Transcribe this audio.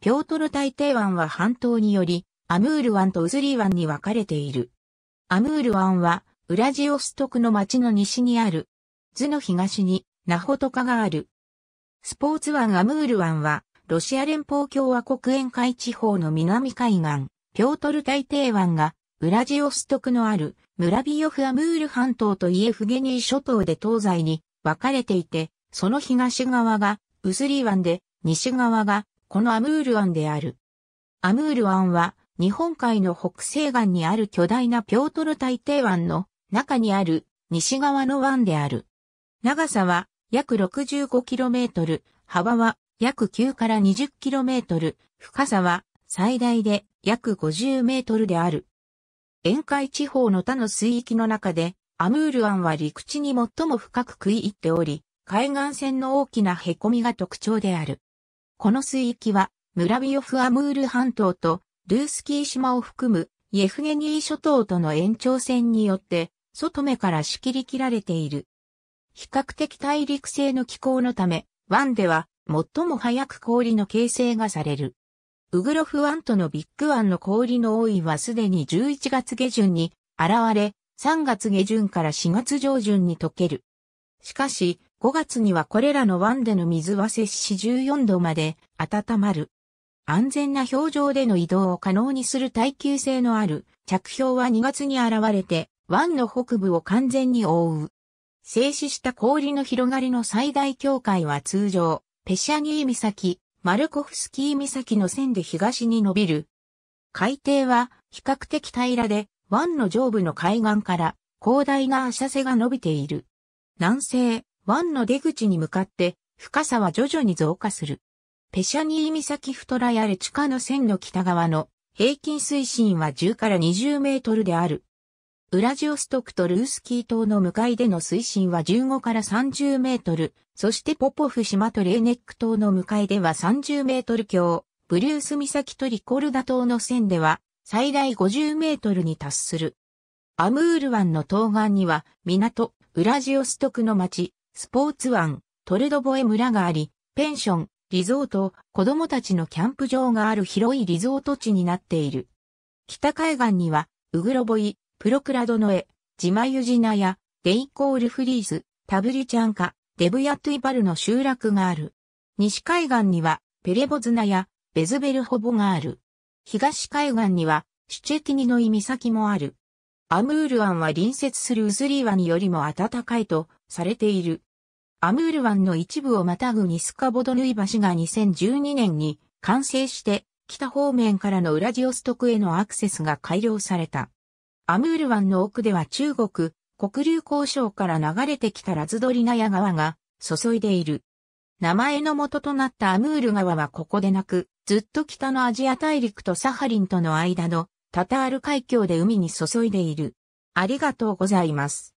ピョートル大帝湾は半島により、アムール湾とウズリー湾に分かれている。アムール湾は、ウラジオストクの町の西にある。図の東に、ナホトカがある。スポーツ湾アムール湾は、ロシア連邦共和国沿海地方の南海岸、ピョートル大帝湾が、ウラジオストクのある、ムラビヨフアムール半島とイエフゲニー諸島で東西に分かれていて、その東側がウズリー湾で、西側がこのアムール湾である。アムール湾は、日本海の北西岸にある巨大なピョートル大帝湾の中にある西側の湾である。長さは約 65km、幅は約9から 20km、深さは最大で約 50m である。沿海地方の他の水域の中で、アムール湾は陸地に最も深く食い入っており、海岸線の大きな凹みが特徴である。この水域は、ムラビオフ・アムール半島と、ルースキー島を含む、イェフゲニー諸島との延長線によって、外目から仕切り切られている。比較的大陸性の気候のため、湾では最も早く氷の形成がされる。ウグロフ湾とのビッグ湾の氷の多いはすでに11月下旬に現れ、3月下旬から4月上旬に溶ける。しかし、5月にはこれらの湾での水は摂氏14度まで温まる。安全な表情での移動を可能にする耐久性のある着氷は2月に現れて湾の北部を完全に覆う。静止した氷の広がりの最大境界は通常、ペシャニー岬、マルコフスキー岬の線で東に伸びる。海底は比較的平らで、湾の上部の海岸から広大な浅瀬が伸びている。南西、湾の出口に向かって深さは徐々に増加する。ペシャニー岬トラやレチカの線の北側の平均水深は10から20メートルである。ウラジオストクとルースキー島の向かいでの水深は15から30メートル、そしてポポフ島とレーネック島の向かいでは30メートル強、ブリュース岬とリコルダ島の線では最大50メートルに達する。アムール湾の東岸には港、ウラジオストクの町、スポーツ湾、トルドボエ村があり、ペンション、リゾート、子供たちのキャンプ場がある広いリゾート地になっている。北海岸には、ウグロボイ、プロクラドノエ、ジマユジナや、デイコールフリーズ、タブリチャンカ、デブヤトゥイバルの集落がある。西海岸には、ペレボズナや、ベズベルホボがある。東海岸には、シュチェティニのイ岬もある。アムール湾は隣接するウズリー湾よりも暖かいとされている。アムール湾の一部をまたぐニスカボドヌイ橋が2012年に完成して北方面からのウラジオストクへのアクセスが改良された。アムール湾の奥では中国、黒竜交渉から流れてきたラズドリナヤ川が注いでいる。名前の元となったアムール川はここでなく、ずっと北のアジア大陸とサハリンとの間のタタール海峡で海に注いでいる。ありがとうございます。